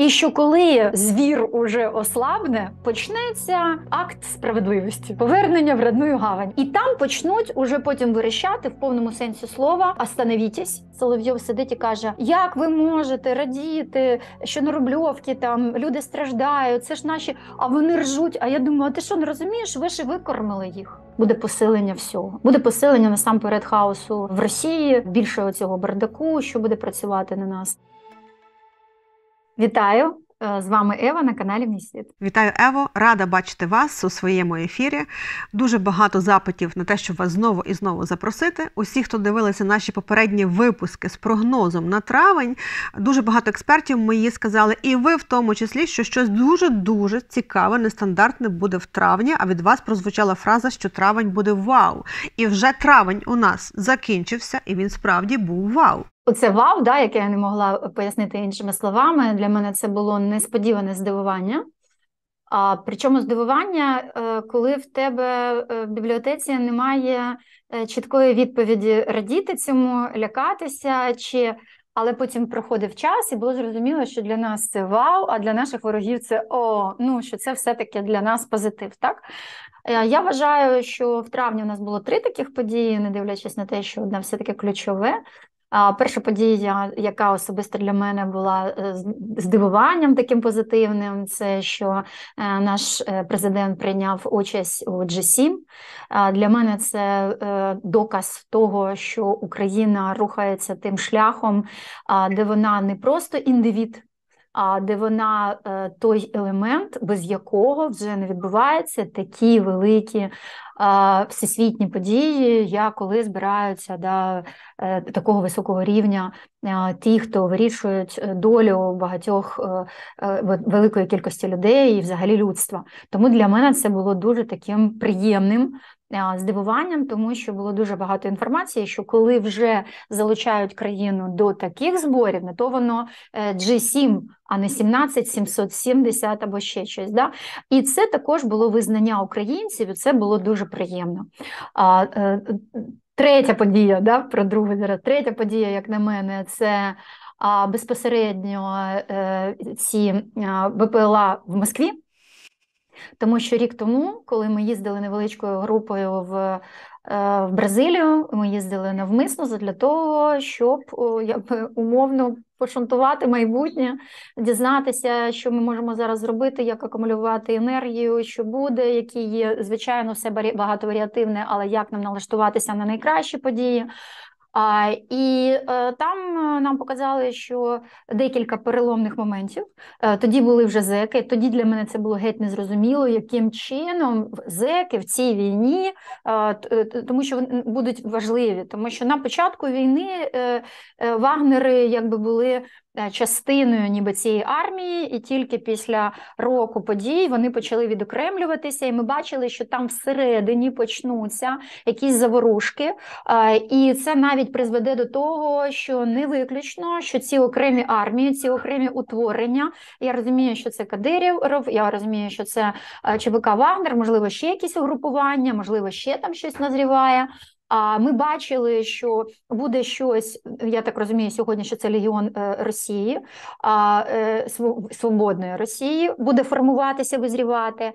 І що коли звір уже ослабне, почнеться акт справедливості, повернення в родную гавань, і там почнуть уже потім вирішати в повному сенсі слова «Остановітесь». Соловйов сидить і каже: Як ви можете радіти, що на рубльовки там люди страждають? Це ж наші, а вони ржуть. А я думаю, а ти що не розумієш? Ви ж викормили їх. Буде посилення всього, буде посилення насамперед хаосу в Росії, більше оцього бардаку, що буде працювати на нас. Вітаю! Е, з вами Ева на каналі Мій світ. Вітаю, Ево! Рада бачити вас у своєму ефірі. Дуже багато запитів на те, щоб вас знову і знову запросити. Усі, хто дивилися наші попередні випуски з прогнозом на травень, дуже багато експертів мої сказали, і ви в тому числі, що щось дуже дуже цікаве, нестандартне буде в травні. А від вас прозвучала фраза, що травень буде вау! І вже травень у нас закінчився, і він справді був вау оце вау, да, яке я не могла пояснити іншими словами. Для мене це було несподіване здивування. А причому здивування, е, коли в тебе е, в бібліотеці немає е, чіткої відповіді радіти цьому, лякатися, чи але потім проходив час, і було зрозуміло, що для нас це вау, а для наших ворогів це о, ну що це все-таки для нас позитив. Так я вважаю, що в травні у нас було три таких події, не дивлячись на те, що одна все таки ключове. Перша подія, яка особисто для мене була е, здивуванням таким позитивним, це що е, наш е, президент прийняв участь у G7. Для мене це доказ того, що Україна рухається тим шляхом, де вона не просто індивід. А де вона той елемент, без якого вже не відбуваються такі великі всесвітні події, я коли збираються до е, такого високого рівня е, ті, хто вирішують е, долю багатьох великої кількості людей і взагалі людства. Тому для мене це було дуже таким приємним Е, здивуванням, тому що було дуже багато інформації, що коли вже залучають країну до таких зборів, ну, то воно е, G7, а не 17, 770 або ще щось. Да? І це також було визнання українців, і це було дуже приємно. Е, третя подія, да, про другу зараз. Третя подія, як на мене, це безпосередньо ці БПЛА в Москві. Тому що рік тому, коли ми їздили невеличкою групою в е, в Бразилію, ми їздили навмисно для того, щоб якби умовно пошунтувати майбутнє, дізнатися, що ми можемо зараз зробити, як акумулювати енергію, що буде, які є звичайно, все багато варіативне, але як нам налаштуватися на найкращі події. І е, там е, нам показали, що декілька переломних моментів е, тоді були вже зеки. Тоді для мене це було геть незрозуміло, яким чином зеки в цій війні, тому що вони будуть важливі, тому що на початку війни вагнери якби були Е, частиною ніби цієї армії, і тільки після року подій вони почали відокремлюватися, і ми бачили, що там всередині почнуться якісь заворушки, е, і це навіть призведе до того, що не виключно, що ці окремі армії, ці окремі утворення. Я розумію, що це Кадирів, я розумію, що це е, ЧВК Вагнер, можливо, ще якісь угрупування, можливо, ще там щось назріває. А ми бачили, що буде щось. Я так розумію, сьогодні що це Легіон е, Росії, е, свободної Росії буде формуватися, визрівати.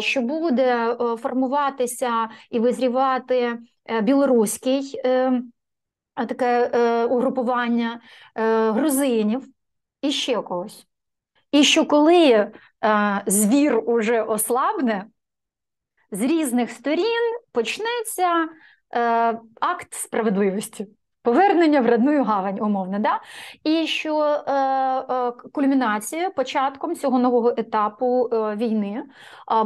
Що буде е, формуватися і визрівати білоруський таке угрупування грузинів і ще когось. І що коли звір уже ослабне. З різних сторін почнеться Е, акт справедливості повернення в родную гавань, умовно, да? і що е, е, кульмінація початком цього нового етапу е, війни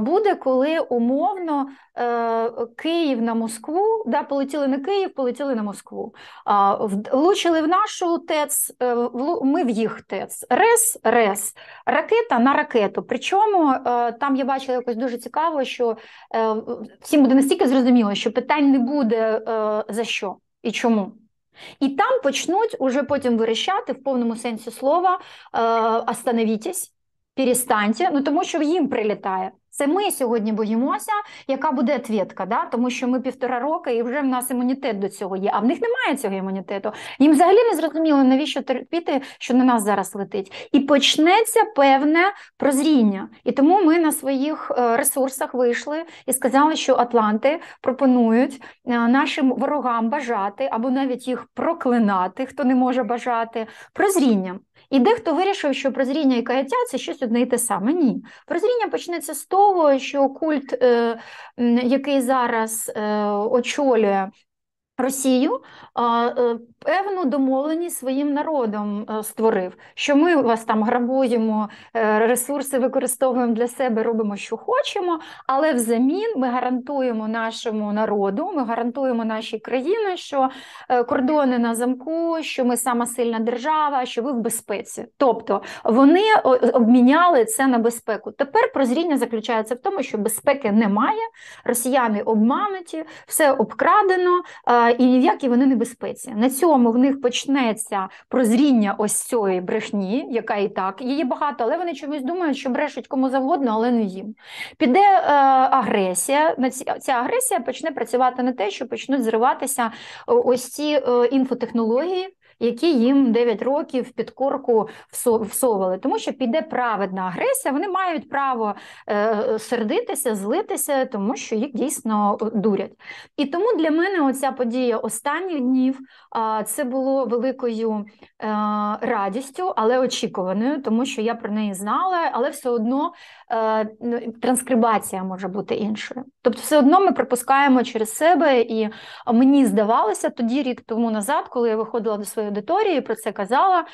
буде, коли умовно е, Київ на Москву, да, полетіли на Київ, полетіли на Москву, е, влучили в нашу ТЕЦ, е, в, ми в їх ТЕЦ, РЕС, РЕС, ракета на ракету. Причому е, там я бачила якось дуже цікаво, що е, всім буде настільки зрозуміло, що питань не буде е, за що і чому. І там почнуть уже потім вирішати в повному сенсі слова е, остановітесь, перестаньте, ну тому що їм прилітає. Це ми сьогодні боїмося, яка буде отвітка, да? тому що ми півтора роки і вже в нас імунітет до цього є. А в них немає цього імунітету. Їм взагалі не зрозуміло, навіщо терпіти, що на нас зараз летить, і почнеться певне прозріння. І тому ми на своїх е, ресурсах вийшли і сказали, що Атланти пропонують е, нашим ворогам бажати або навіть їх проклинати, хто не може бажати прозріння. І дехто вирішив, що прозріння і каяття це щось одне й те саме. Ні, прозріння почнеться з того, того, що культ, е, який зараз е, очолює Росію е, певну домовленість своїм народом е, створив, що ми вас там грабуємо, е, ресурси використовуємо для себе, робимо, що хочемо, але взамін ми гарантуємо нашому народу, ми гарантуємо нашій країні, що кордони на замку, що ми сама сильна держава, що ви в безпеці. Тобто вони обміняли це на безпеку. Тепер прозріння заключається в тому, що безпеки немає, росіяни обмануті, все обкрадено і ні в якій вони небезпеці. На цьому в них почнеться прозріння ось цієї брехні, яка і так її багато, але вони чомусь думають, що брешуть кому завгодно, але не їм. Піде е, агресія. ця агресія почне працювати на те, що почнуть зриватися е, ось ці е, інфотехнології які їм 9 років під корку всовували. Тому що піде праведна агресія, вони мають право е, сердитися, злитися, тому що їх дійсно е, дурять. І тому для мене оця подія останніх днів це було великою е, радістю, але очікуваною, тому що я про неї знала, але все одно ну, транскрибація може бути іншою. Тобто, все одно ми пропускаємо через себе, і мені здавалося тоді, рік тому назад, коли я виходила до своєї своєю аудиторією про це казала,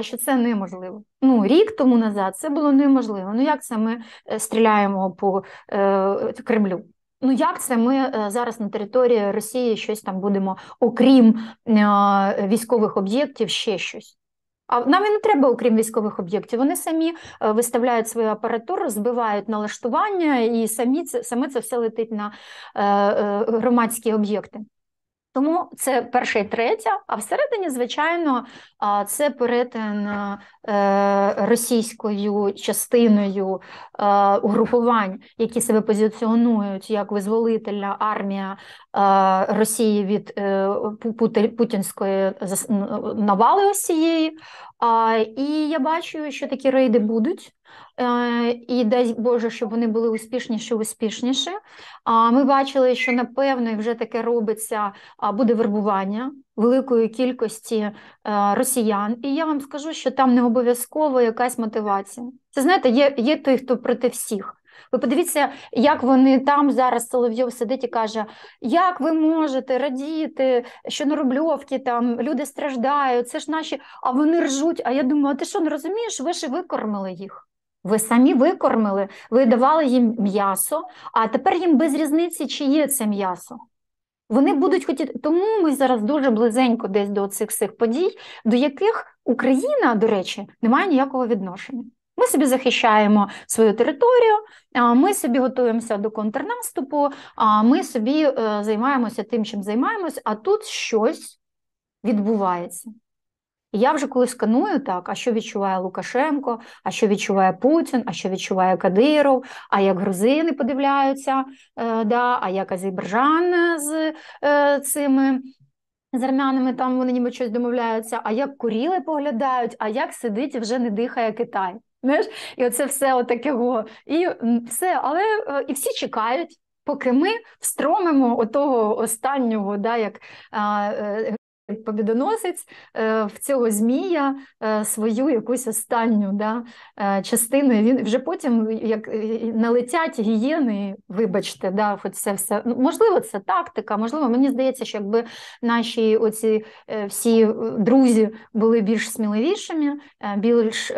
що це неможливо. Ну, рік тому назад це було неможливо. Ну як це ми е, стріляємо по е, Кремлю? Ну, як це ми е, зараз на території Росії щось там будемо, окрім військових об'єктів, ще щось? А нам і не треба, окрім військових об'єктів. Вони самі виставляють свою апаратуру, збивають налаштування, і самі це саме це все летить на громадські об'єкти. Тому це перша і третя. А всередині, звичайно, це перетин е, російською частиною е, угрупувань, які себе позиціонують як визволителя армія е, Росії від путінської навали осієї. А, І я бачу, що такі рейди будуть, е, і дасть Боже, щоб вони були успішніші, успішніше. А ми бачили, що напевно вже таке робиться, а буде вербування великої кількості е, росіян. І я вам скажу, що там не обов'язково якась мотивація. Це знаєте, є, є той, хто проти всіх. Ви подивіться, як вони там зараз Соловйов сидить і каже, як ви можете радіти, що на Рубльовці там люди страждають, це ж наші, а вони ржуть. А я думаю, а ти що не розумієш? Ви ж викормили їх. Ви самі викормили, ви давали їм м'ясо, а тепер їм без різниці, чи є це м'ясо. Вони будуть хотіти. Тому ми зараз дуже близенько десь до цих всіх подій, до яких Україна, до речі, не має ніякого відношення. Ми собі захищаємо свою територію, ми собі готуємося до контрнаступу, ми собі е, займаємося тим, чим займаємось, а тут щось відбувається. І я вже коли сканую так, а що відчуває Лукашенко, а що відчуває Путін, а що відчуває Кадиров, а як грузини подивляються, е, да, а як Азербайджан з е, цими. З армянами там вони ніби щось домовляються, а як куріли поглядають, а як сидить і вже не дихає Китай. Знаєш, І оце все отаке. І все, але е, і всі чекають, поки ми встромимо отого останнього, да, як е, Побідоносець е, в цього Змія е, свою якусь останню да, е, частину. він вже потім як налетять гієни, вибачте, да, хоч це все. Ну, можливо, це тактика, можливо, мені здається, що якби наші оці всі друзі були більш сміливішими, більш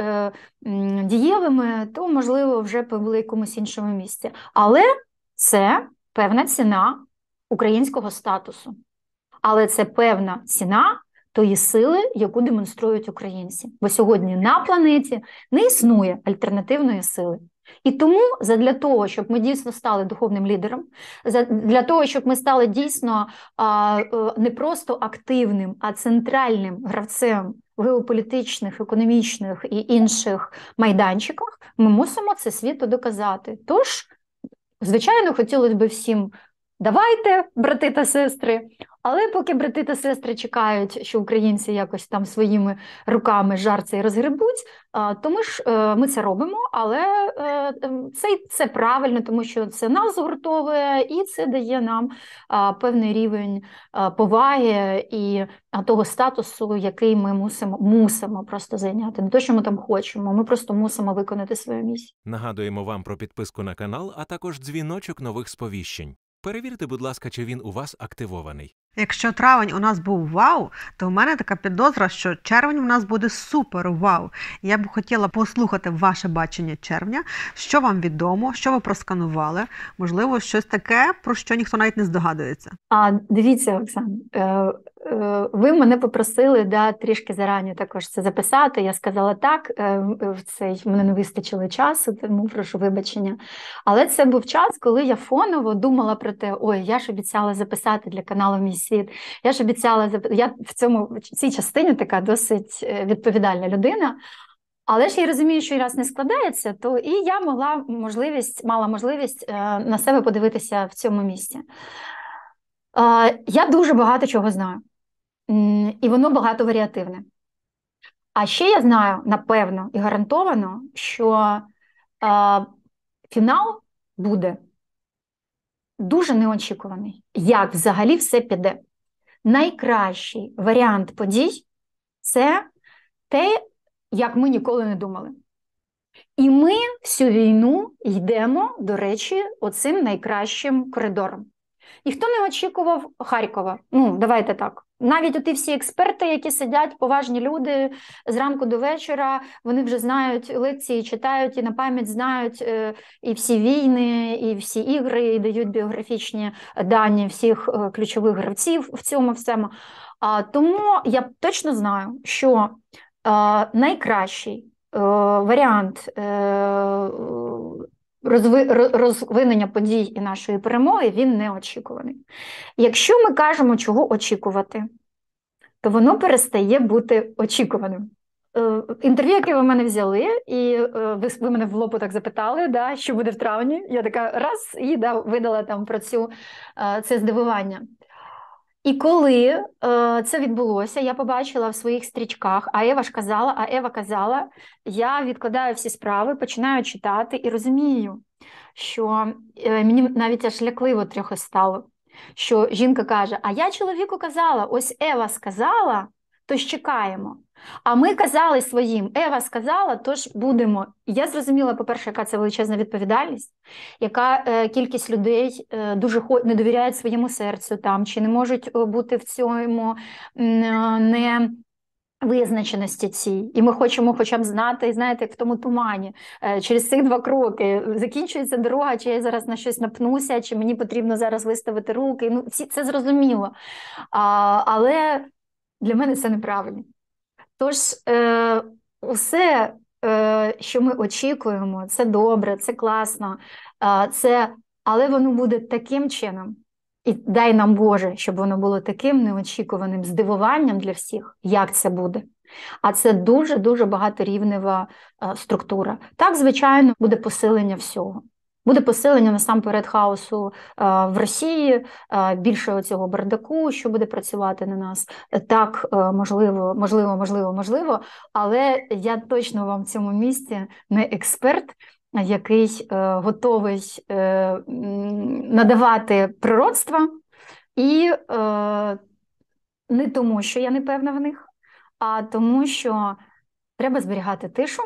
дієвими, то, можливо, вже були в якомусь іншому місці. Але це певна ціна українського статусу але це певна ціна тої сили, яку демонструють українці. Бо сьогодні на планеті не існує альтернативної сили. І тому для того, щоб ми дійсно стали духовним лідером, для того, щоб ми стали дійсно е, не просто активним, а центральним гравцем в геополітичних, економічних і інших майданчиках, ми мусимо це світу доказати. Тож, звичайно, хотілося б всім давайте, брати та сестри, але поки брати та сестри чекають, що українці якось там своїми руками жар цей розгребуть, то ми ж е, ми це робимо. Але е, ем, це це правильно, тому що це нас згуртовує, і це дає нам певний рівень поваги і того статусу, який ми мусимо мусимо просто зайняти. Не те, що ми там хочемо. Ми просто мусимо виконати свою місію. Нагадуємо вам про підписку на канал, а також дзвіночок нових сповіщень. Перевірте, будь ласка, чи він у вас активований. Якщо травень у нас був вау, то в мене така підозра, що червень у нас буде супер вау. Я б хотіла послухати ваше бачення червня, що вам відомо, що ви просканували, можливо, щось таке, про що ніхто навіть не здогадується. А дивіться, Оксан, е, е, ви мене попросили да, трішки зарані також це записати. Я сказала так, е, в цей мене не вистачило часу, тому прошу вибачення. Але це був час, коли я фоново думала про те, ой, я ж обіцяла записати для каналу мій світ. Я ж обіцяла я в цьому в цій частині така досить е, відповідальна людина. Але ж я розумію, що раз не складається, то і я могла можливість, мала можливість е, на себе подивитися в цьому місці. Е, я дуже багато чого знаю, і воно багато варіативне. А ще я знаю, напевно, і гарантовано, що фінал буде дуже неочікуваний, як взагалі все піде. Найкращий варіант подій це те, як ми ніколи не думали. І ми всю війну йдемо, до речі, оцим найкращим коридором. Ніхто не очікував Харкова. Ну, давайте так. Навіть оті всі експерти, які сидять, поважні люди зранку до вечора, вони вже знають лекції, читають і на пам'ять знають е, і всі війни, і всі ігри, і дають біографічні дані всіх е, ключових гравців в цьому всьому. Тому я точно знаю, що е, найкращий варіант розвинення подій і нашої перемоги, він неочікуваний. Якщо ми кажемо, чого очікувати, то воно перестає бути очікуваним. Е, інтерв'ю, яке ви мене взяли, і е, ви ви мене в лопу так запитали, да, що буде в травні. Я така раз і да, видала там про цю е, це здивування. І коли е, це відбулося, я побачила в своїх стрічках, а Ева ж казала, а Ева казала, я відкладаю всі справи, починаю читати і розумію, що е, мені навіть аж лякливо трохи стало. Що жінка каже: А я чоловіку казала, ось Ева сказала, тож чекаємо. А ми казали своїм, Ева сказала, тож будемо. Я зрозуміла, по-перше, яка це величезна відповідальність, яка е, кількість людей е, дуже не довіряють своєму серцю там, чи не можуть е, бути в цьому е, не. Визначеності цій, і ми хочемо хоча б знати, знаєте, як в тому тумані е, через цих два кроки закінчується дорога, чи я зараз на щось напнуся, чи мені потрібно зараз виставити руки. Ну, це зрозуміло. А, Але для мене це неправильно. Тож, е, усе, е, що ми очікуємо, це добре, це класно, е, це, але воно буде таким чином, і дай нам Боже, щоб воно було таким неочікуваним здивуванням для всіх, як це буде. А це дуже дуже багаторівнева е, структура. Так, звичайно, буде посилення всього. Буде посилення насамперед хаосу е, в Росії, е, більше цього бардаку, що буде працювати на нас. Так, е, можливо, можливо, можливо, можливо, але я точно вам в цьому місці не експерт. Який е, готовий е, надавати природства, і е, не тому, що я не певна в них, а тому, що треба зберігати тишу,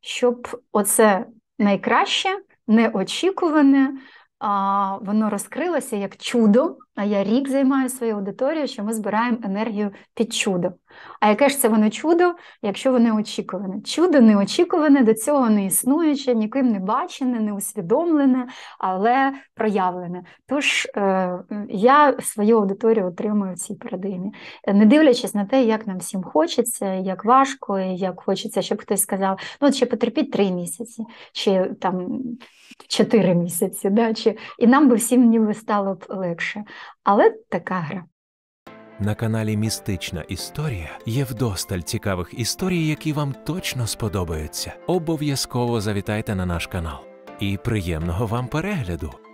щоб оце найкраще неочікуване. А воно розкрилося як чудо. А я рік займаю свою аудиторію, що ми збираємо енергію під чудо. А яке ж це воно чудо, якщо воно очікуване? Чудо неочікуване, до цього не існуюче, ніким не бачене, не усвідомлене, але проявлене. Тож е, я свою аудиторію отримую в цій парадигмі, не дивлячись на те, як нам всім хочеться, як важко, як хочеться, щоб хтось сказав, ну ще потерпіть три місяці, чи там чотири місяці, да, чи, і нам би всім ніби стало б легше. Але така гра. На каналі Містична Історія є вдосталь цікавих історій, які вам точно сподобаються. Обов'язково завітайте на наш канал і приємного вам перегляду!